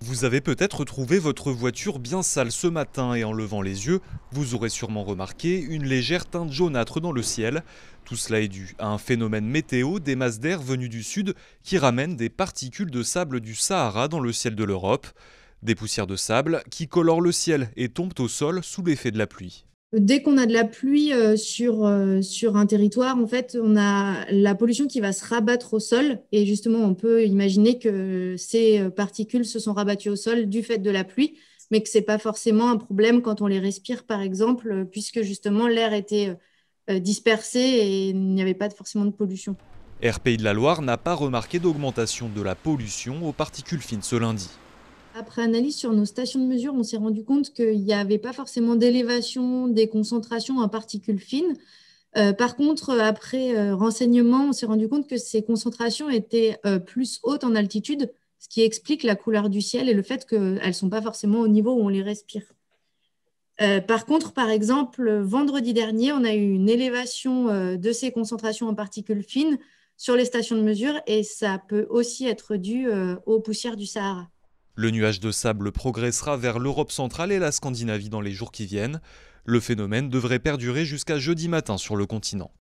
Vous avez peut-être trouvé votre voiture bien sale ce matin et en levant les yeux, vous aurez sûrement remarqué une légère teinte jaunâtre dans le ciel. Tout cela est dû à un phénomène météo des masses d'air venues du sud qui ramènent des particules de sable du Sahara dans le ciel de l'Europe. Des poussières de sable qui colorent le ciel et tombent au sol sous l'effet de la pluie dès qu'on a de la pluie euh, sur, euh, sur un territoire, en fait, on a la pollution qui va se rabattre au sol. Et justement, on peut imaginer que ces euh, particules se sont rabattues au sol du fait de la pluie, mais que ce n'est pas forcément un problème quand on les respire, par exemple, puisque justement l'air était dispersé et il n'y avait pas forcément de pollution. RPI de la Loire n'a pas remarqué d'augmentation de la pollution aux particules fines ce lundi après analyse sur nos stations de mesure, on s'est rendu compte qu'il n'y avait pas forcément d'élévation des concentrations en particules fines. Euh, par contre, euh, après euh, renseignement, on s'est rendu compte que ces concentrations étaient plus hautes en altitude, ce qui explique la couleur du ciel et le fait qu'elles ne sont pas forcément au niveau où on les respire. par contre, par exemple, vendredi dernier, on a eu une élévation de ces concentrations en particules fines sur les stations de mesure et ça peut aussi être dû aux poussières du Sahara. Le nuage de sable progressera vers l'Europe centrale et la Scandinavie dans les jours qui viennent. Le phénomène devrait perdurer jusqu'à jeudi matin sur le continent.